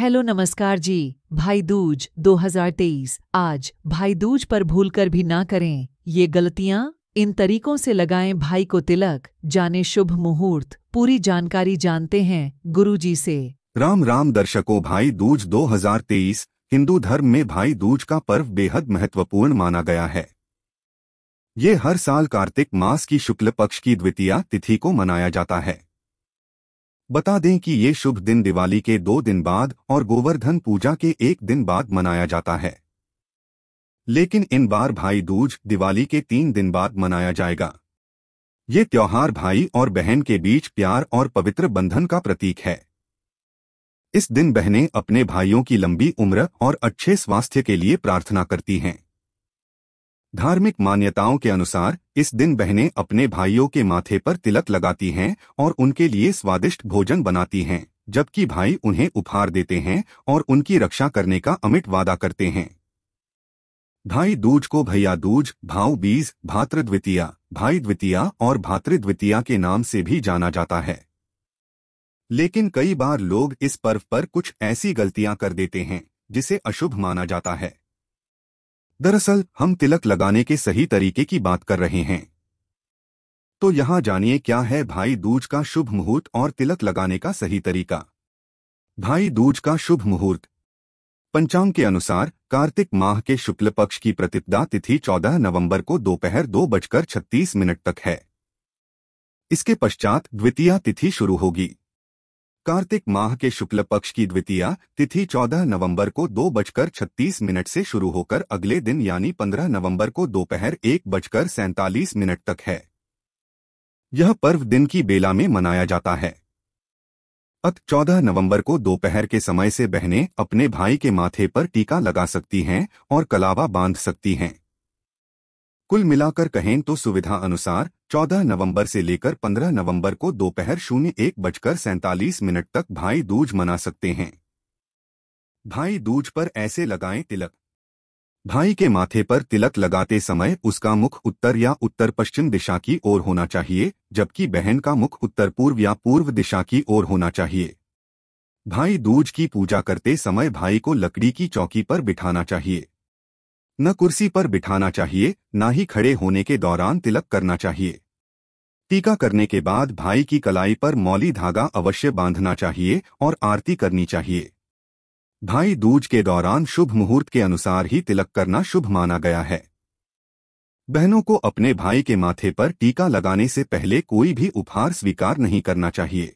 hello नमस्कार जी भाई दूज 2023 आज भाई दूज पर भूलकर भी ना करें ये गलतियां इन तरीकों से लगाएं भाई को तिलक जाने शुभ मुहूर्त पूरी जानकारी जानते हैं गुरुजी से राम राम दर्शकों भाई दूज 2023 हिंदू धर्म में भाई दूज का पर्व बेहद महत्वपूर्ण माना गया है ये हर साल कार्तिक मास की शुक्ल पक्ष की द्वितीय तिथि को मनाया जाता है बता दें कि ये शुभ दिन दिवाली के दो दिन बाद और गोवर्धन पूजा के एक दिन बाद मनाया जाता है लेकिन इन बार भाई दूज दिवाली के तीन दिन बाद मनाया जाएगा ये त्योहार भाई और बहन के बीच प्यार और पवित्र बंधन का प्रतीक है इस दिन बहनें अपने भाइयों की लंबी उम्र और अच्छे स्वास्थ्य के लिए प्रार्थना करती हैं धार्मिक मान्यताओं के अनुसार इस दिन बहनें अपने भाइयों के माथे पर तिलक लगाती हैं और उनके लिए स्वादिष्ट भोजन बनाती हैं जबकि भाई उन्हें उपहार देते हैं और उनकी रक्षा करने का अमिट वादा करते हैं भाई दूज को भैया दूज भाव बीज भातृ द्वितीया भाई द्वितीया और भातृ द्वितीया के नाम से भी जाना जाता है लेकिन कई बार लोग इस पर्व पर कुछ ऐसी गलतियां कर देते हैं जिसे अशुभ माना जाता है दरअसल हम तिलक लगाने के सही तरीके की बात कर रहे हैं तो यहां जानिए क्या है भाई दूज का शुभ मुहूर्त और तिलक लगाने का सही तरीका भाई दूज का शुभ मुहूर्त पंचांग के अनुसार कार्तिक माह के शुक्ल पक्ष की प्रतिपदा तिथि 14 नवंबर को दोपहर दो, दो बजकर छत्तीस मिनट तक है इसके पश्चात द्वितीय तिथि शुरू होगी कार्तिक माह के शुक्ल पक्ष की द्वितीया तिथि 14 नवंबर को दो बजकर छत्तीस मिनट से शुरू होकर अगले दिन यानी 15 नवंबर को दोपहर एक बजकर सैंतालीस मिनट तक है यह पर्व दिन की बेला में मनाया जाता है अत 14 नवंबर को दोपहर के समय से बहनें अपने भाई के माथे पर टीका लगा सकती हैं और कलावा बांध सकती हैं कुल मिलाकर कहें तो सुविधा अनुसार 14 नवंबर से लेकर 15 नवंबर को दोपहर शून्य एक बजकर सैंतालीस मिनट तक भाई दूज मना सकते हैं भाई दूज पर ऐसे लगाएं तिलक भाई के माथे पर तिलक लगाते समय उसका मुख उत्तर या उत्तर पश्चिम दिशा की ओर होना चाहिए जबकि बहन का मुख उत्तर पूर्व या पूर्व दिशा की ओर होना चाहिए भाई दूज की पूजा करते समय भाई को लकड़ी की चौकी पर बिठाना चाहिए न कुर्सी पर बिठाना चाहिए न ही खड़े होने के दौरान तिलक करना चाहिए टीका करने के बाद भाई की कलाई पर मौली धागा अवश्य बांधना चाहिए और आरती करनी चाहिए भाई दूज के दौरान शुभ मुहूर्त के अनुसार ही तिलक करना शुभ माना गया है बहनों को अपने भाई के माथे पर टीका लगाने से पहले कोई भी उपहार स्वीकार नहीं करना चाहिए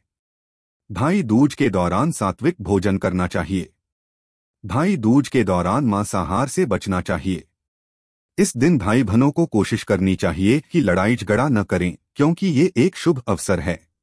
भाई दूज के दौरान सात्विक भोजन करना चाहिए भाई दूज के दौरान मांसाहार से बचना चाहिए इस दिन भाई बहनों को कोशिश करनी चाहिए कि लड़ाई झगड़ा न करें क्योंकि ये एक शुभ अवसर है